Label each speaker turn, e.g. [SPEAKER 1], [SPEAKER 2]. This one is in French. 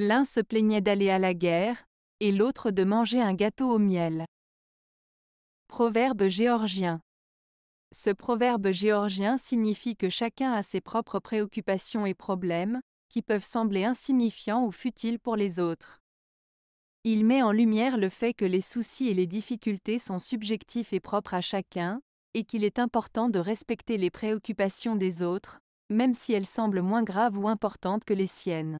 [SPEAKER 1] L'un se plaignait d'aller à la guerre, et l'autre de manger un gâteau au miel. Proverbe géorgien. Ce proverbe géorgien signifie que chacun a ses propres préoccupations et problèmes, qui peuvent sembler insignifiants ou futiles pour les autres. Il met en lumière le fait que les soucis et les difficultés sont subjectifs et propres à chacun, et qu'il est important de respecter les préoccupations des autres, même si elles semblent moins graves ou importantes que les siennes.